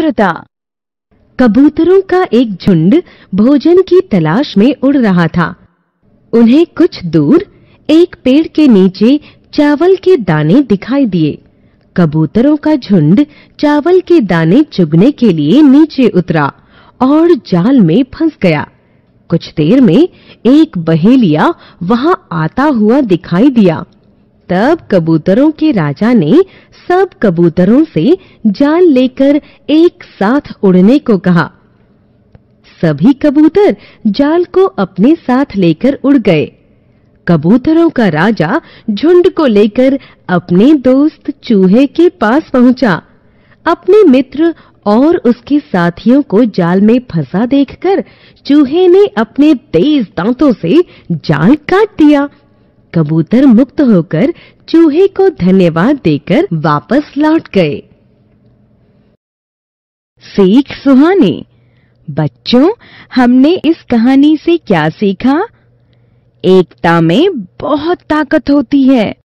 मित्रता कबूतरों का एक झुंड भोजन की तलाश में उड़ रहा था उन्हें कुछ दूर एक पेड़ के नीचे चावल के दाने दिखाई दिए कबूतरों का झुंड चावल के दाने चुगने के लिए नीचे उतरा और जाल में फंस गया कुछ देर में एक बहेलिया वहां आता हुआ दिखाई दिया तब कबूतरों के राजा ने सब कबूतरों से जाल लेकर एक साथ उड़ने को कहा सभी कबूतर जाल को अपने साथ लेकर उड़ गए कबूतरों का राजा झुंड को लेकर अपने दोस्त चूहे के पास पहुंचा अपने मित्र और उसके साथियों को जाल में फंसा देखकर चूहे ने अपने तेज दांतों से जाल काट दिया कबूतर मुक्त होकर चूहे को धन्यवाद देकर वापस लौट गए सीख सुहानी बच्चों हमने इस कहानी से क्या सीखा एकता में बहुत ताकत होती है